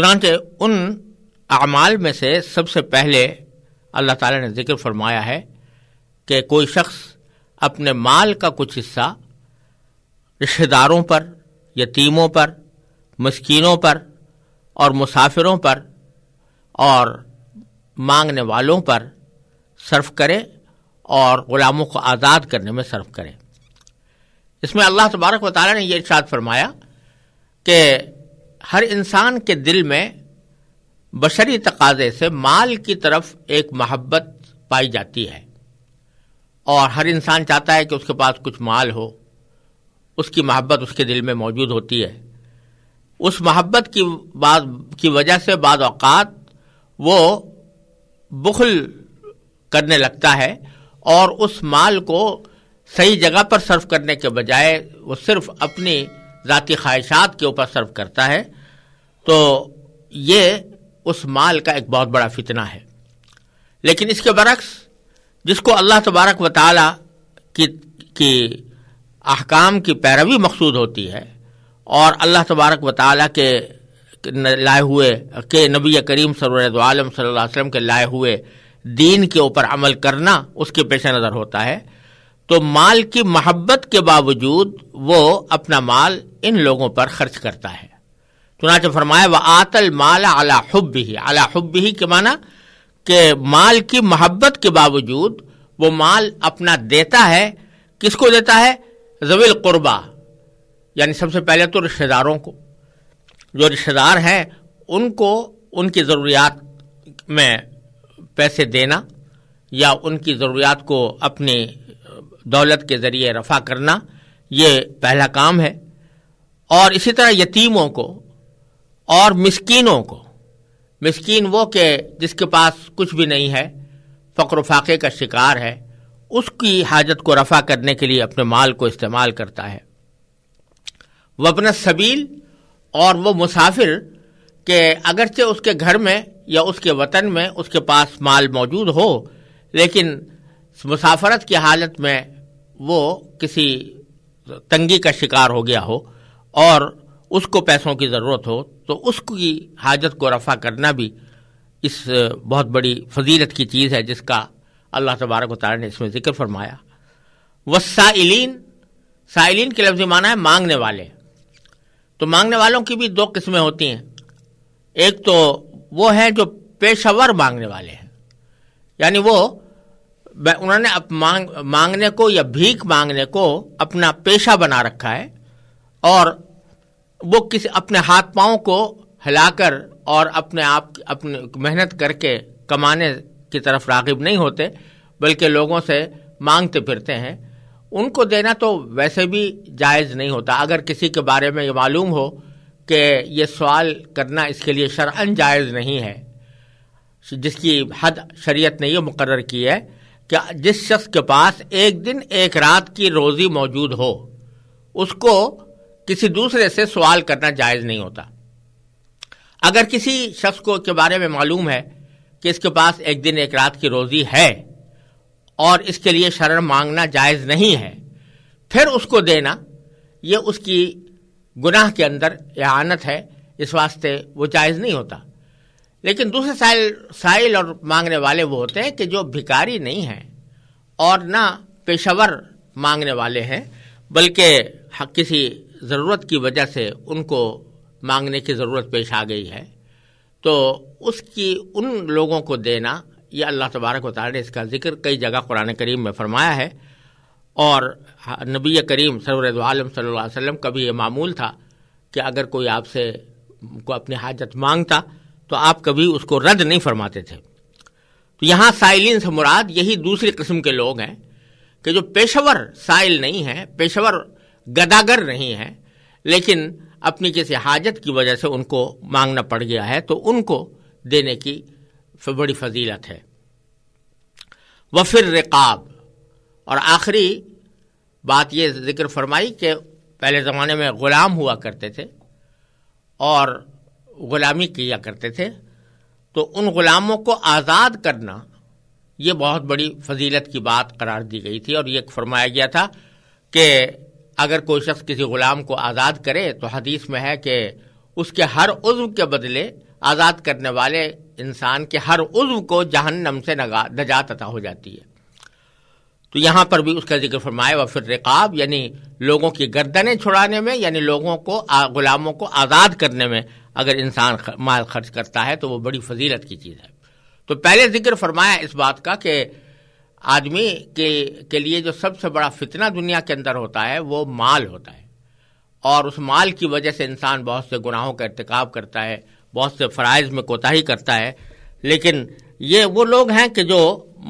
चुनाच उन अमाल में से सबसे पहले अल्लाह ताला ने जिक्र फरमाया है कि कोई शख्स अपने माल का कुछ हिस्सा रिश्तेदारों पर यतीमों पर मस्किनों पर और मुसाफिरों पर और मांगने वालों पर सर्फ करे और ग़ुलामों को आज़ाद करने में सर्फ करे इसमें अल्लाह तबारक वाली ने यह इर्शाद फरमाया कि हर इंसान के दिल में बशरी तकाजे से माल की तरफ एक मोहब्बत पाई जाती है और हर इंसान चाहता है कि उसके पास कुछ माल हो उसकी मोहब्बत उसके दिल में मौजूद होती है उस मोहब्बत की बाद की वजह से बाद अवकात वो बुखल करने लगता है और उस माल को सही जगह पर सर्व करने के बजाय वो सिर्फ अपनी ज़ाती ख्वाहिशात के ऊपर सर्व करता है तो ये उस माल का एक बहुत बड़ा फितना है लेकिन इसके बरक्स जिसको अल्लाह तबारक व ताली की, की अहकाम की पैरवी मकसूद होती है और अल्लाह तबारक व ताली के लाए हुए के नबी करीम सरवर आलम सल्लल्लाहु अलैहि वसल्लम के लाए हुए दीन के ऊपर अमल करना उसके पेश नज़र होता है तो माल की मोहब्बत के बावजूद वो अपना माल इन लोगों पर खर्च करता है चुनाच फरमाया वह आतल माल अला हब ही अला हब ही के माना कि माल की मोहब्बत के बावजूद वो माल अपना देता है किसको देता है जवील कुर्बा यानी सबसे पहले तो रिश्तेदारों को जो रिश्तेदार हैं उनको उनकी ज़रूरियात में पैसे देना या उनकी ज़रूरियात को अपनी दौलत के ज़रिए रफ़ा करना ये पहला काम है और इसी तरह यतीमों को और मिसकीनों को मिसकीन वो के जिसके पास कुछ भी नहीं है फ़क्र फाके का शिकार है उसकी हाजत को रफ़ा करने के लिए अपने माल को इस्तेमाल करता है वबन सबील और वो मुसाफिर के अगरचे उसके घर में या उसके वतन में उसके पास माल मौजूद हो लेकिन मुसाफरत की हालत में वो किसी तंगी का शिकार हो गया हो और उसको पैसों की ज़रूरत हो तो उसकी हाजत को रफा करना भी इस बहुत बड़ी फजीलत की चीज़ है जिसका अल्लाह तबारक वाली ने इसमें ज़िक्र फरमाया वसाइलिन साइलिन के लफ्ज़ माना है मांगने वाले तो मांगने वालों की भी दो किस्में होती हैं एक तो वो हैं जो पेशवर मांगने वाले हैं यानी वो उन्होंने मांग मांगने को या भीख मांगने को अपना पेशा बना रखा है और वो किसी अपने हाथ पाओ को हिलाकर और अपने आप अपने मेहनत करके कमाने की तरफ रागिब नहीं होते बल्कि लोगों से मांगते फिरते हैं उनको देना तो वैसे भी जायज़ नहीं होता अगर किसी के बारे में ये मालूम हो कि ये सवाल करना इसके लिए शरअन जायज़ नहीं है जिसकी हद शरीयत ने यह मुकर की है क्या जिस शख्स के पास एक दिन एक रात की रोजी मौजूद हो उसको किसी दूसरे से सवाल करना जायज़ नहीं होता अगर किसी शख्स को के बारे में मालूम है कि इसके पास एक दिन एक रात की रोज़ी है और इसके लिए शरण मांगना जायज़ नहीं है फिर उसको देना यह उसकी गुनाह के अंदर आनत है इस वास्ते वो जायज़ नहीं होता लेकिन दूसरे साइल साइल और मांगने वाले वो होते हैं कि जो भिकारी नहीं हैं और ना पेशावर मांगने वाले हैं बल्कि किसी ज़रूरत की वजह से उनको मांगने की ज़रूरत पेश आ गई है तो उसकी उन लोगों को देना यह अल्लाह तबारक वाली ने इसका जिक्र कई जगह कुरान करीम में फरमाया है और नबी करीम सरवरद आलम सल्लल्लाहु अलैहि वसल्लम का भी ये मामूल था कि अगर कोई आपसे को अपनी हाजत मांगता तो आप कभी उसको रद्द नहीं फरमाते थे तो यहाँ साइलिन से मुराद यही दूसरी किस्म के लोग हैं कि जो पेशवर साइल नहीं है पेशवर गदागर नहीं है लेकिन अपनी किसी हाजत की वजह से उनको मांगना पड़ गया है तो उनको देने की बड़ी फजीलत है व फिर रिकाब और आखिरी बात ये जिक्र फरमाई कि पहले ज़माने में ग़ुलाम हुआ करते थे और गुलामी किया करते थे तो उन गुलामों को आज़ाद करना ये बहुत बड़ी फजीलत की बात करार दी गई थी और ये फरमाया गया था कि अगर कोई शख्स किसी गुलाम को आज़ाद करे तो हदीस में है कि उसके हर उज्व के बदले आज़ाद करने वाले इंसान के हर उज्व को जहन्नम से नजात अता हो जाती है तो यहाँ पर भी उसका जिक्र फरमाए व फिर रिकाब यानी लोगों की गर्दनें छुड़ाने में यानी लोगों को गुलामों को आज़ाद करने में अगर इंसान माल खर्च करता है तो वो बड़ी फजीलत की चीज़ है तो पहले जिक्र फरमाया इस बात का कि आदमी के के लिए जो सबसे बड़ा फितना दुनिया के अंदर होता है वो माल होता है और उस माल की वजह से इंसान बहुत से गुनाहों का इरतकब करता है बहुत से फ़रज़ में कोताही करता है लेकिन ये वो लोग हैं कि जो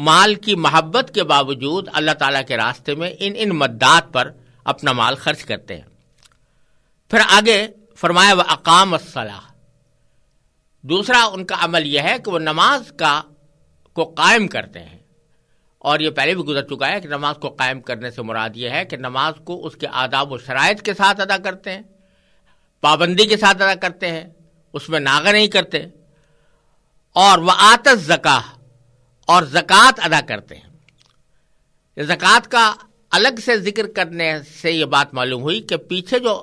माल की महब्बत के बावजूद अल्लाह ताला के रास्ते में इन इन मद्दात पर अपना माल खर्च करते हैं फिर आगे फरमाया व अकाम सलाह दूसरा उनका अमल यह है कि वह नमाज का को कायम करते हैं और यह पहले भी गुजर चुका है कि नमाज को कायम करने से मुराद यह है कि नमाज को उसके आदाब व शरात के साथ अदा करते हैं पाबंदी के साथ अदा करते हैं उसमें नागा नहीं करते और वह आतस जका और ज़क़़त अदा करते हैं ज़क़़त का अलग से जिक्र करने से ये बात मालूम हुई कि पीछे जो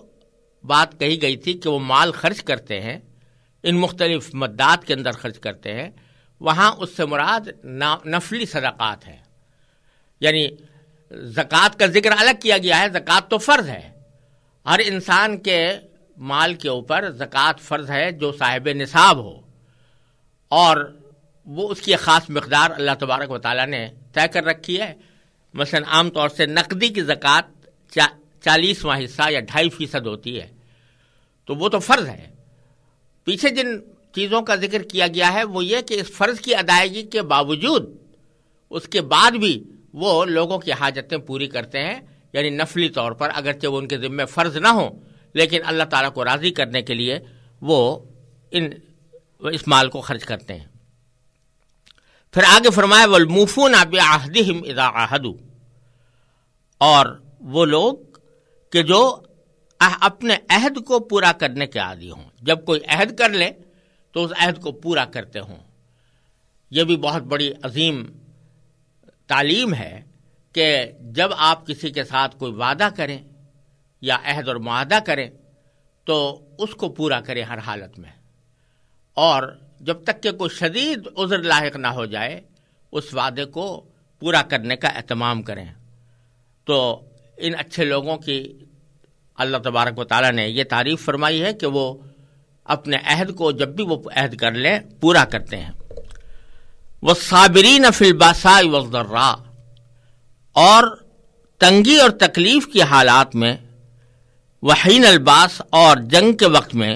बात कही गई थी कि वो माल खर्च करते हैं इन मुख्तलिफ मददात के अंदर खर्च करते हैं वहाँ उससे मुराद नफली सदक़ात है यानी जक़़ात का जिक्र अलग किया गया है ज़क़़त तो फ़र्ज़ है हर इंसान के माल के ऊपर जक़ात फ़र्ज़ है जो साहिब निसाब हो और वो उसकी ख़ास मकदार अल्लाह तबारक वाली ने तय कर रखी है मसलन आम तौर से नकदी की ज़क़़त चालीसवा हिस्सा या ढाई फीसद होती है तो वो तो फ़र्ज़ है पीछे जिन चीज़ों का जिक्र किया गया है वो ये कि इस फ़र्ज़ की अदायगी के बावजूद उसके बाद भी वो लोगों की हाजतें पूरी करते हैं यानी नफली तौर पर अगरचे वो उनके ज़िम्मे फ़र्ज़ ना हो लेकिन अल्लाह ताला को राज़ी करने के लिए वो इन इस माल को खर्च करते हैं फिर आगे फरमाए वलमूफून अब आहदिम इजा आहदू और वो लोग कि जो अपने अहद को पूरा करने के आदि हों जब कोई अहद कर ले तो उस अहद को पूरा करते हों यह भी बहुत बड़ी अजीम तालीम है कि जब आप किसी के साथ कोई वादा करें या अहद और माहदा करें तो उसको पूरा करें हर हालत में और जब तक के कोई शदीद उज़र लायक ना हो जाए उस वादे को पूरा करने का अहतमाम करें तो इन अच्छे लोगों की अल्लाह तबारक वाली ने यह तारीफ फरमाई है कि वो अपने अहद को जब भी वो अहद कर लें पूरा करते हैं वह साबरी नफिलबासा वजर्रा और तंगी और तकलीफ़ की हालात में वहीन अलबास और जंग के वक्त में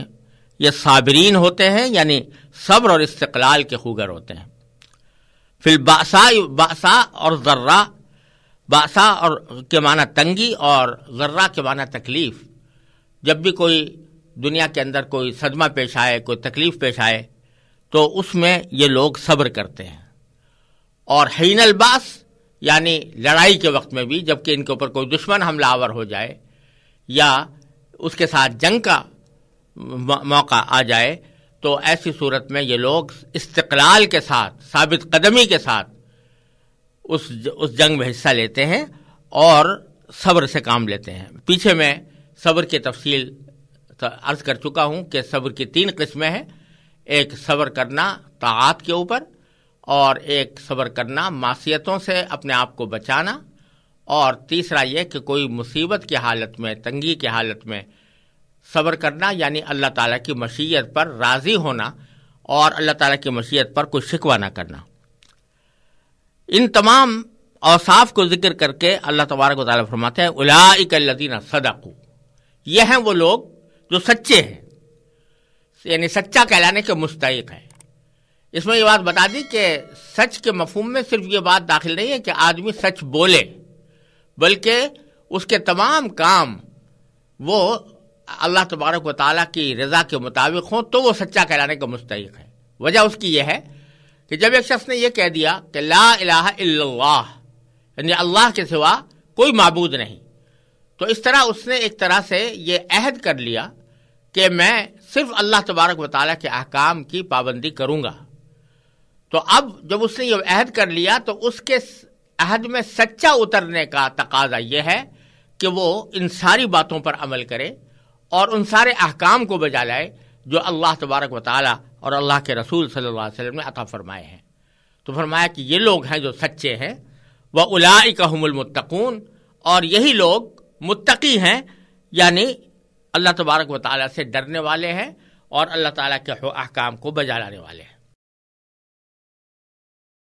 ये साबरीन होते हैं यानी सब्र और इस्तकलाल के खूगर होते हैं फिलबासा बासा और जर्रा बासा और के माना तंगी और ज़र्रा के माना तकलीफ़ जब भी कोई दुनिया के अंदर कोई सदमा पेश आए कोई तकलीफ़ पेश आए तो उसमें ये लोग सब्र करते हैं और हैनलबास यानी लड़ाई के वक्त में भी जबकि इनके ऊपर कोई दुश्मन हमलावर हो जाए या उसके साथ जंग का मौका आ जाए तो ऐसी सूरत में ये लोग इस्तकलाल के साथ साबित कदमी के साथ उस उस जंग में हिस्सा लेते हैं और सब्र से काम लेते हैं पीछे मैं सब्र की तफसील तो अर्ज कर चुका हूँ कि सब्र की तीन किस्में हैं एक सब्र करना तात के ऊपर और एक सब्र करना मासीतों से अपने आप को बचाना और तीसरा ये कि कोई मुसीबत की हालत में तंगी की हालत में सब्र करना यानी अल्लाह ताला की मशीयत पर राज़ी होना और अल्लाह ताला की मशीयत पर कोई शिकवा ना करना इन तमाम औसाफ को जिक्र करके अल्लाह तबारक वाली फरमाते हैं उलाकल्लिन सदाकू यह हैं वो लोग जो सच्चे हैं यानी सच्चा कहलाने के मुस्तक हैं इसमें ये बात बता दी कि सच के मफहम में सिर्फ ये बात दाखिल नहीं है कि आदमी सच बोले बल्कि उसके तमाम काम वो अल्लाह तबारक व ताली की रज़ा के मुताबिक हों तो वो सच्चा कहलाने का मुस्तक है वजह उसकी यह है कि जब एक शख्स ने यह कह दिया कि ला इलाह इल्लल्लाह यानी अल्लाह के सिवा कोई मबूद नहीं तो इस तरह उसने एक तरह से ये अहद कर लिया कि मैं सिर्फ अल्लाह तबारक वाली के अहकाम की पाबंदी करूंगा तो अब जब उसने ये अहद कर लिया तो उसके अहद में सच्चा उतरने का तकाजा यह है कि वो इन सारी बातों पर अमल करे और उन सारे अहकाम को बजा लाए जो अल्लाह तबारक वाली और अल्लाह के रसूल सल्लल्लाहु अलैहि वसल्लम ने अता फरमाए हैं तो फरमाया कि ये लोग हैं जो सच्चे हैं वह उलाई कहमुलमतकून और यही लोग मुत्तकी हैं यानी अल्लाह तबारक व ताली से डरने वाले हैं और अल्लाह ताली के अहकाम को बजा लाने वाले हैं